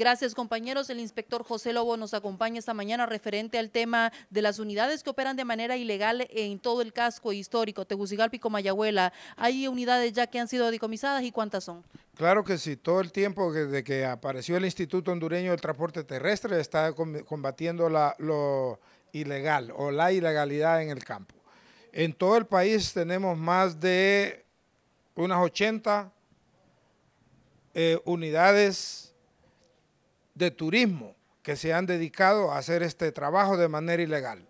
Gracias, compañeros. El inspector José Lobo nos acompaña esta mañana referente al tema de las unidades que operan de manera ilegal en todo el casco histórico, Tegucigalpa y Comayagüela. ¿Hay unidades ya que han sido decomisadas y cuántas son? Claro que sí, todo el tiempo desde que apareció el Instituto Hondureño del Transporte Terrestre está combatiendo la, lo ilegal o la ilegalidad en el campo. En todo el país tenemos más de unas 80 eh, unidades de turismo que se han dedicado a hacer este trabajo de manera ilegal.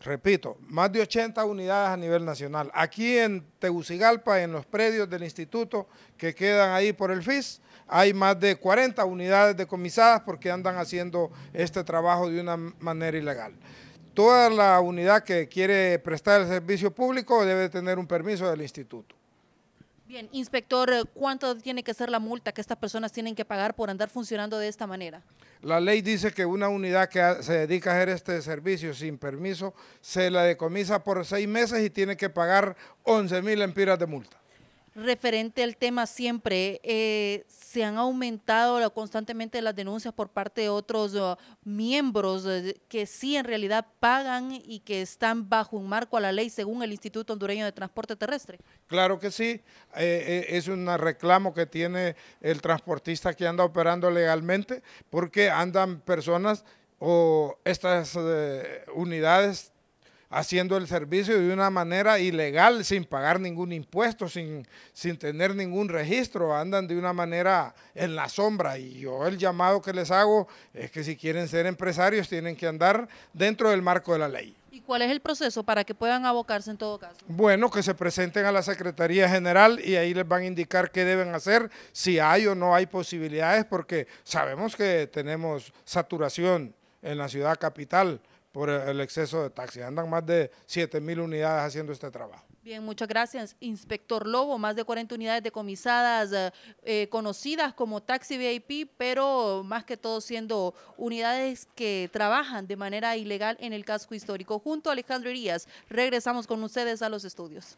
Repito, más de 80 unidades a nivel nacional. Aquí en Tegucigalpa, en los predios del instituto que quedan ahí por el FIS, hay más de 40 unidades decomisadas porque andan haciendo este trabajo de una manera ilegal. Toda la unidad que quiere prestar el servicio público debe tener un permiso del instituto. Bien, inspector, eh, ¿cuánto tiene que ser la multa que estas personas tienen que pagar por andar funcionando de esta manera? La ley dice que una unidad que se dedica a hacer este servicio sin permiso se la decomisa por seis meses y tiene que pagar 11 mil empiras de multa referente al tema siempre, eh, se han aumentado constantemente las denuncias por parte de otros eh, miembros eh, que sí en realidad pagan y que están bajo un marco a la ley según el Instituto Hondureño de Transporte Terrestre. Claro que sí, es un reclamo que tiene el transportista que anda operando legalmente porque andan personas o estas unidades haciendo el servicio de una manera ilegal, sin pagar ningún impuesto, sin, tener ningún registro, andan de una manera en la sombra. Y yo el llamado que les hago es que si quieren ser empresarios tienen que andar dentro del marco de la ley. ¿Y cuál es el proceso para que puedan abocarse en todo caso? Bueno, que se presenten a la Secretaría General y ahí les van a indicar qué deben hacer, si hay o no hay posibilidades, porque sabemos que tenemos saturación en la ciudad capital por el exceso de taxis. Andan más de 7 mil unidades haciendo este trabajo. Bien, muchas gracias, inspector Lobo. Más de 40 unidades decomisadas eh, eh, conocidas como taxi VIP, pero más que todo siendo unidades que trabajan de manera ilegal en el casco histórico. Junto a Alejandro Irías, regresamos con ustedes a los estudios.